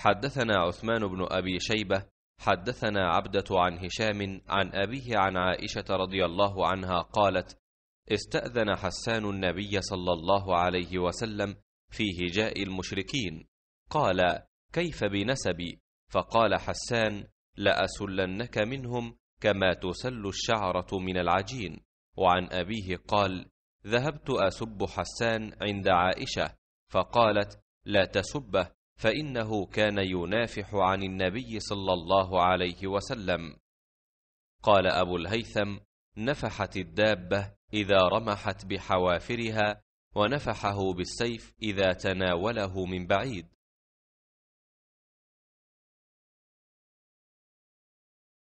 حدثنا عثمان بن أبي شيبة حدثنا عبدة عن هشام عن أبيه عن عائشة رضي الله عنها قالت استأذن حسان النبي صلى الله عليه وسلم في هجاء المشركين قال كيف بنسبي فقال حسان لأسلنك منهم كما تسل الشعرة من العجين وعن أبيه قال ذهبت أسب حسان عند عائشة فقالت لا تسبه فانه كان ينافح عن النبي صلى الله عليه وسلم قال ابو الهيثم نفحت الدابه اذا رمحت بحوافرها ونفحه بالسيف اذا تناوله من بعيد